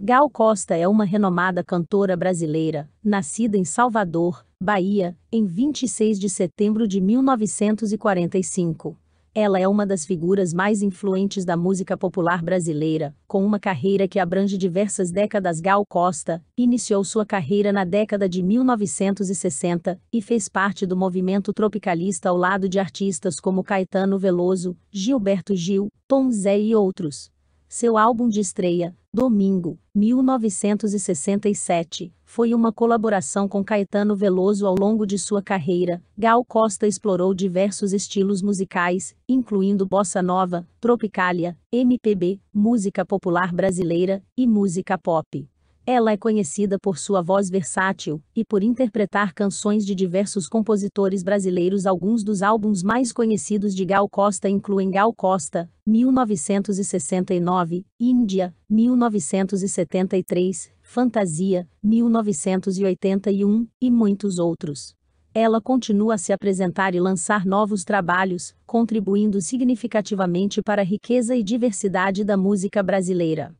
Gal Costa é uma renomada cantora brasileira, nascida em Salvador, Bahia, em 26 de setembro de 1945. Ela é uma das figuras mais influentes da música popular brasileira, com uma carreira que abrange diversas décadas. Gal Costa iniciou sua carreira na década de 1960 e fez parte do movimento tropicalista ao lado de artistas como Caetano Veloso, Gilberto Gil, Tom Zé e outros. Seu álbum de estreia, Domingo, 1967, foi uma colaboração com Caetano Veloso ao longo de sua carreira. Gal Costa explorou diversos estilos musicais, incluindo bossa nova, tropicália, MPB, música popular brasileira e música pop. Ela é conhecida por sua voz versátil e por interpretar canções de diversos compositores brasileiros. Alguns dos álbuns mais conhecidos de Gal Costa incluem Gal Costa, 1969, Índia, 1973, Fantasia, 1981, e muitos outros ela continua a se apresentar e lançar novos trabalhos, contribuindo significativamente para a riqueza e diversidade da música brasileira.